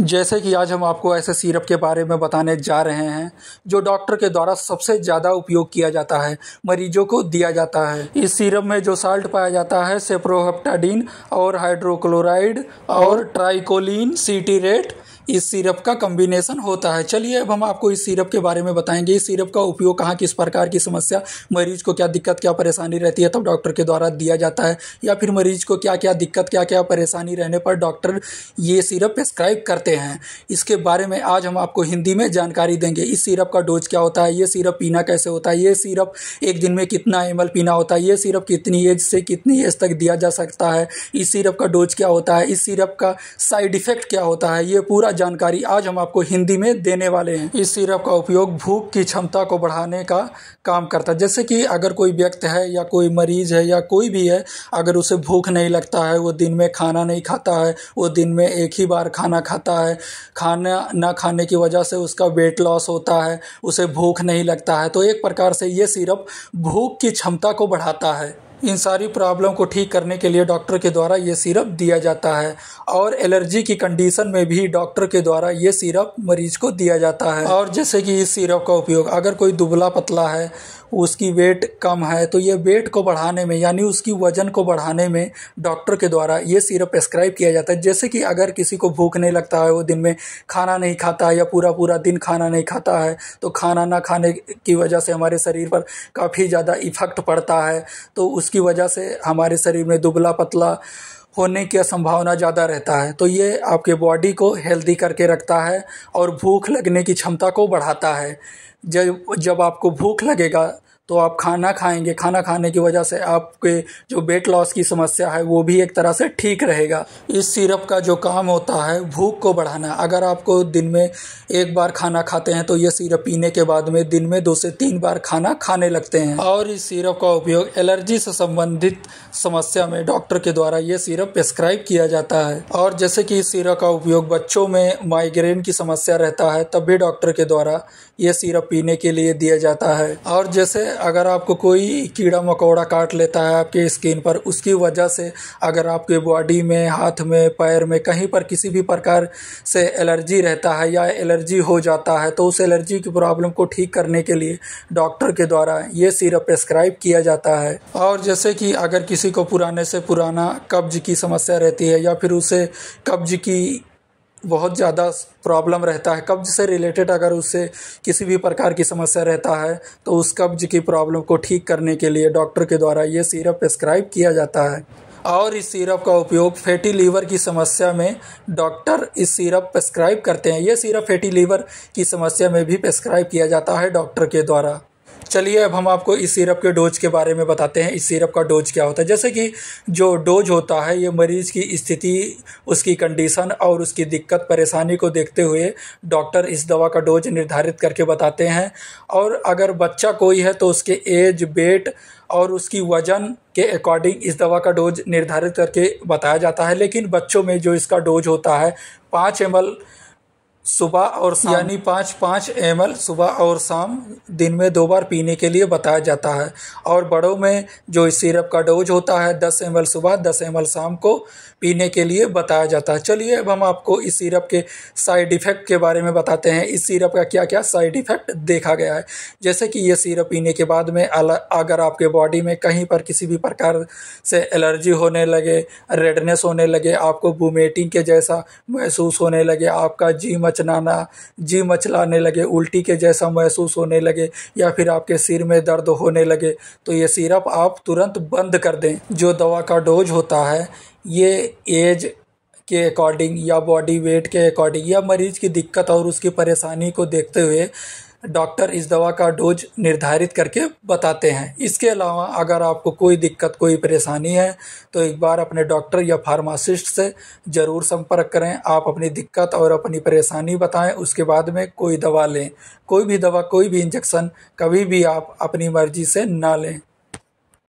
जैसे कि आज हम आपको ऐसे सिरप के बारे में बताने जा रहे हैं जो डॉक्टर के द्वारा सबसे ज़्यादा उपयोग किया जाता है मरीजों को दिया जाता है इस सिरप में जो साल्ट पाया जाता है सेप्रोहेप्टाडीन और हाइड्रोक्लोराइड और ट्राइकोलिन सीटीरेट इस सिरप का कम्बिनेशन होता है चलिए अब हम आपको इस सिरप के बारे में बताएंगे इस सिरप का उपयोग कहाँ किस प्रकार की समस्या मरीज को क्या दिक्कत क्या परेशानी रहती है तब डॉक्टर के द्वारा दिया जाता है या फिर मरीज को क्या क्या दिक्कत क्या क्या परेशानी रहने पर डॉक्टर ये सिरप प्रेस्क्राइब करते हैं इसके बारे में आज हम आपको हिंदी में जानकारी देंगे इस सिरप का डोज क्या होता है ये सिरप पीना कैसे होता है ये सिरप एक दिन में कितना एम पीना होता है ये सिरप कितनी एज से कितनी एज तक दिया जा सकता है इस सिरप का डोज क्या होता है इस सिरप का साइड इफेक्ट क्या होता है ये पूरा जानकारी आज हम आपको हिंदी में देने वाले हैं इस सिरप का उपयोग भूख की क्षमता को बढ़ाने का काम करता है जैसे कि अगर कोई व्यक्ति है या कोई मरीज है या कोई भी है अगर उसे भूख नहीं लगता है वो दिन में खाना नहीं खाता है वो दिन में एक ही बार खाना खाता है खाना ना खाने की वजह से उसका वेट लॉस होता है उसे भूख नहीं लगता है तो एक प्रकार से ये सिरप भूख की क्षमता को बढ़ाता है इन सारी प्रॉब्लम को ठीक करने के लिए डॉक्टर के द्वारा ये सिरप दिया जाता है और एलर्जी की कंडीशन में भी डॉक्टर के द्वारा ये सिरप मरीज को दिया जाता है और जैसे कि इस सिरप का उपयोग अगर कोई दुबला पतला है उसकी वेट कम है तो ये वेट को बढ़ाने में यानी उसकी वजन को बढ़ाने में डॉक्टर के द्वारा ये सिरप प्रेस्क्राइब किया जाता है जैसे कि अगर किसी को भूख नहीं लगता है वो दिन में खाना नहीं खाता है या पूरा पूरा दिन खाना नहीं खाता है तो खाना ना खाने की वजह से हमारे शरीर पर काफ़ी ज़्यादा इफेक्ट पड़ता है तो उस जिसकी वजह से हमारे शरीर में दुबला पतला होने की संभावना ज़्यादा रहता है तो ये आपके बॉडी को हेल्दी करके रखता है और भूख लगने की क्षमता को बढ़ाता है जब जब आपको भूख लगेगा तो आप खाना खाएंगे खाना खाने की वजह से आपके जो वेट लॉस की समस्या है वो भी एक तरह से ठीक रहेगा इस सिरप का जो काम होता है भूख को बढ़ाना अगर आपको दिन में एक बार खाना खाते हैं तो ये सिरप पीने के बाद में दिन में दो से तीन बार खाना खाने लगते हैं और इस सिरप का उपयोग एलर्जी से संबंधित समस्या में डॉक्टर के द्वारा ये सिरप प्रेस्क्राइब किया जाता है और जैसे कि इस सिरप का उपयोग बच्चों में माइग्रेन की समस्या रहता है तब भी डॉक्टर के द्वारा ये सिरप पीने के लिए दिया जाता है और जैसे अगर आपको कोई कीड़ा मकोड़ा काट लेता है आपके स्किन पर उसकी वजह से अगर आपके बॉडी में हाथ में पैर में कहीं पर किसी भी प्रकार से एलर्जी रहता है या एलर्जी हो जाता है तो उस एलर्जी की प्रॉब्लम को ठीक करने के लिए डॉक्टर के द्वारा ये सिरप प्रेस्क्राइब किया जाता है और जैसे कि अगर किसी को पुराने से पुराना कब्ज की समस्या रहती है या फिर उसे कब्ज की बहुत ज़्यादा प्रॉब्लम रहता है कब्ज से रिलेटेड अगर उससे किसी भी प्रकार की समस्या रहता है तो उस कब्ज की प्रॉब्लम को ठीक करने के लिए डॉक्टर के द्वारा ये सिरप प्रिस्क्राइब किया जाता है और इस सिरप का उपयोग फैटी लीवर की समस्या में डॉक्टर इस सिरप प्रिस्क्राइब करते हैं यह सिरप फैटी लीवर की समस्या में भी प्रिस्क्राइब किया जाता है डॉक्टर के द्वारा चलिए अब हम आपको इस सिरप के डोज के बारे में बताते हैं इस सिरप का डोज क्या होता है जैसे कि जो डोज होता है ये मरीज़ की स्थिति उसकी कंडीशन और उसकी दिक्कत परेशानी को देखते हुए डॉक्टर इस दवा का डोज निर्धारित करके बताते हैं और अगर बच्चा कोई है तो उसके एज वेट और उसकी वजन के अकॉर्डिंग इस दवा का डोज निर्धारित करके बताया जाता है लेकिन बच्चों में जो इसका डोज होता है पाँच एम सुबह और हाँ। शाम यानी पाँच पाँच एम सुबह और शाम दिन में दो बार पीने के लिए बताया जाता है और बड़ों में जो इस सिरप का डोज होता है दस एम सुबह दस एम शाम को पीने के लिए बताया जाता है चलिए अब हम आपको इस सिरप के साइड इफ़ेक्ट के बारे में बताते हैं इस सिरप का क्या क्या साइड इफ़ेक्ट देखा गया है जैसे कि ये सिरप पीने के बाद में अगर आपके बॉडी में कहीं पर किसी भी प्रकार से एलर्जी होने लगे रेडनेस होने लगे आपको वोमेटिंग के जैसा महसूस होने लगे आपका जी कचनाना जी मचलाने लगे उल्टी के जैसा महसूस होने लगे या फिर आपके सिर में दर्द होने लगे तो ये सिरप आप तुरंत बंद कर दें जो दवा का डोज होता है ये एज के अकॉर्डिंग या बॉडी वेट के अकॉर्डिंग या मरीज की दिक्कत और उसकी परेशानी को देखते हुए डॉक्टर इस दवा का डोज निर्धारित करके बताते हैं इसके अलावा अगर आपको कोई दिक्कत कोई परेशानी है तो एक बार अपने डॉक्टर या फार्मासिस्ट से ज़रूर संपर्क करें आप अपनी दिक्कत और अपनी परेशानी बताएं उसके बाद में कोई दवा लें कोई भी दवा कोई भी इंजेक्शन कभी भी आप अपनी मर्जी से ना लें